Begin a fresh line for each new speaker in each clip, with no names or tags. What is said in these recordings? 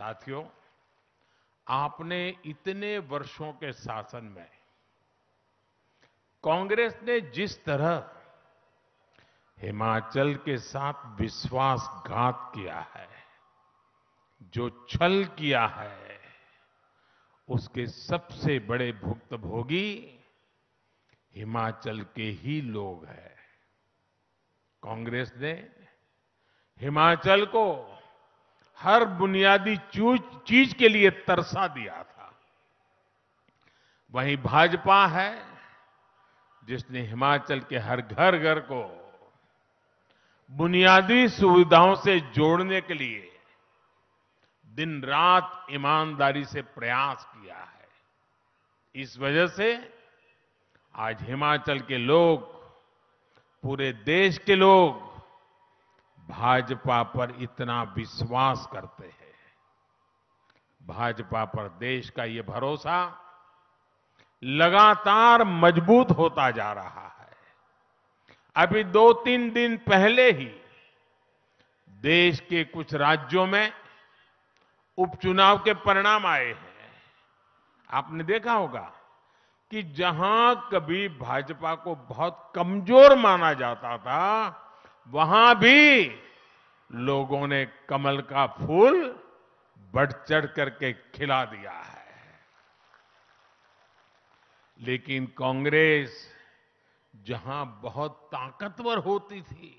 साथियों आपने इतने वर्षों के शासन में कांग्रेस ने जिस तरह हिमाचल के साथ विश्वासघात किया है जो छल किया है उसके सबसे बड़े भुक्तभोगी हिमाचल के ही लोग हैं कांग्रेस ने हिमाचल को हर बुनियादी चीज के लिए तरसा दिया था वहीं भाजपा है जिसने हिमाचल के हर घर घर को बुनियादी सुविधाओं से जोड़ने के लिए दिन रात ईमानदारी से प्रयास किया है इस वजह से आज हिमाचल के लोग पूरे देश के लोग भाजपा पर इतना विश्वास करते हैं भाजपा पर देश का ये भरोसा लगातार मजबूत होता जा रहा है अभी दो तीन दिन पहले ही देश के कुछ राज्यों में उपचुनाव के परिणाम आए हैं आपने देखा होगा कि जहां कभी भाजपा को बहुत कमजोर माना जाता था वहां भी लोगों ने कमल का फूल बढ़ चढ़ करके खिला दिया है लेकिन कांग्रेस जहां बहुत ताकतवर होती थी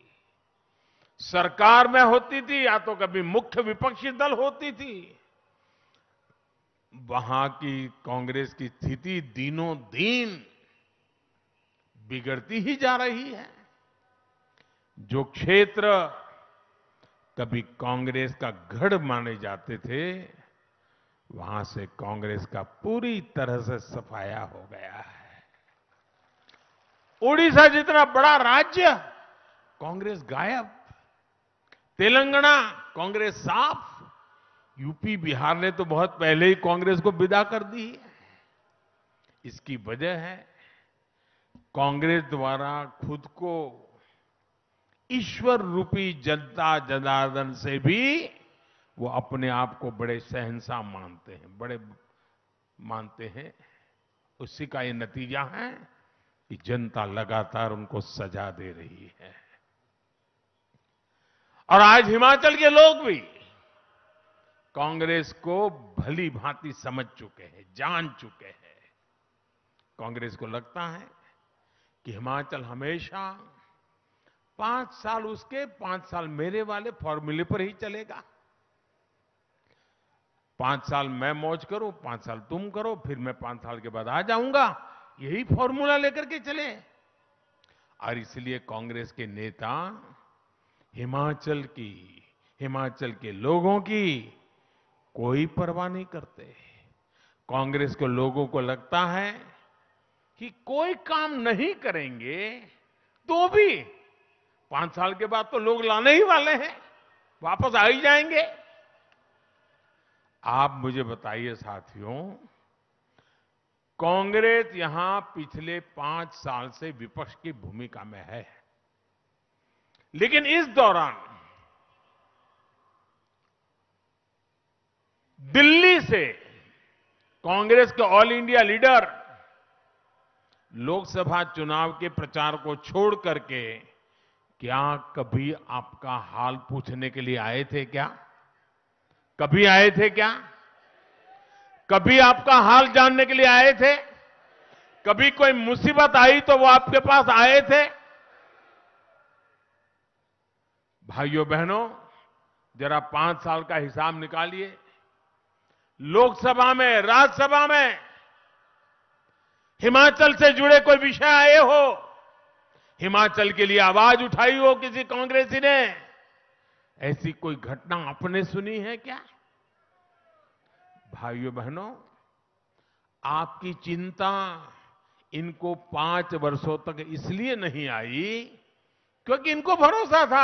सरकार में होती थी या तो कभी मुख्य विपक्षी दल होती थी वहां की कांग्रेस की स्थिति दिनों दिन बिगड़ती ही जा रही है जो क्षेत्र कभी कांग्रेस का गढ़ माने जाते थे वहां से कांग्रेस का पूरी तरह से सफाया हो गया है ओडिशा जितना बड़ा राज्य कांग्रेस गायब तेलंगाना कांग्रेस साफ यूपी बिहार ने तो बहुत पहले ही कांग्रेस को विदा कर दी इसकी वजह है कांग्रेस द्वारा खुद को ईश्वर रूपी जनता जनार्दन से भी वो अपने आप को बड़े सहनसा मानते हैं बड़े मानते हैं उसी का ये नतीजा है कि जनता लगातार उनको सजा दे रही है और आज हिमाचल के लोग भी कांग्रेस को भली भांति समझ चुके हैं जान चुके हैं कांग्रेस को लगता है कि हिमाचल हमेशा पांच साल उसके पांच साल मेरे वाले फॉर्मूले पर ही चलेगा पांच साल मैं मौज करूं पांच साल तुम करो फिर मैं पांच साल के बाद आ जाऊंगा यही फॉर्मूला लेकर के चले और इसलिए कांग्रेस के नेता हिमाचल की हिमाचल के लोगों की कोई परवाह नहीं करते कांग्रेस के लोगों को लगता है कि कोई काम नहीं करेंगे तो भी पांच साल के बाद तो लोग लाने ही वाले हैं वापस आ ही जाएंगे आप मुझे बताइए साथियों कांग्रेस यहां पिछले पांच साल से विपक्ष की भूमिका में है लेकिन इस दौरान दिल्ली से कांग्रेस के ऑल इंडिया लीडर लोकसभा चुनाव के प्रचार को छोड़ करके क्या कभी आपका हाल पूछने के लिए आए थे क्या कभी आए थे क्या कभी आपका हाल जानने के लिए आए थे कभी कोई मुसीबत आई तो वो आपके पास आए थे भाइयों बहनों जरा पांच साल का हिसाब निकालिए लोकसभा में राज्यसभा में हिमाचल से जुड़े कोई विषय आए हो हिमाचल के लिए आवाज उठाई हो किसी कांग्रेसी ने ऐसी कोई घटना आपने सुनी है क्या भाइयों बहनों आपकी चिंता इनको पांच वर्षों तक इसलिए नहीं आई क्योंकि इनको भरोसा था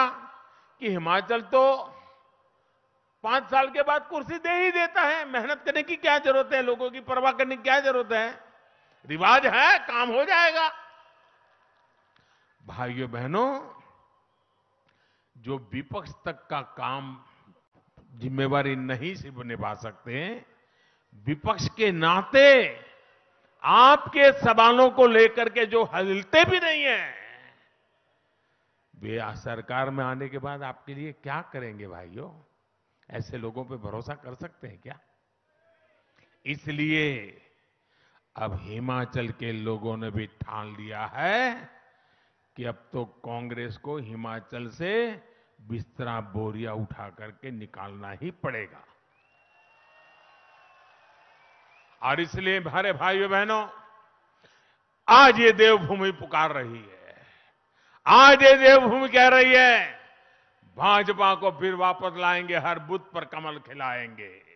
कि हिमाचल तो पांच साल के बाद कुर्सी दे ही देता है मेहनत करने की क्या जरूरत है लोगों की परवाह करने की क्या जरूरत है रिवाज है काम हो जाएगा भाइयों बहनों जो विपक्ष तक का काम जिम्मेवारी नहीं सिर्फ निभा सकते विपक्ष के नाते आपके सवालों को लेकर के जो हलते भी नहीं है वे सरकार में आने के बाद आपके लिए क्या करेंगे भाइयों ऐसे लोगों पे भरोसा कर सकते हैं क्या इसलिए अब हिमाचल के लोगों ने भी ठान लिया है कि अब तो कांग्रेस को हिमाचल से बिस्तरा बोरिया उठा करके निकालना ही पड़ेगा और इसलिए भारे भाइयों बहनों आज ये देवभूमि पुकार रही है आज ये देवभूमि कह रही है भाजपा को फिर वापस लाएंगे हर बुथ पर कमल खिलाएंगे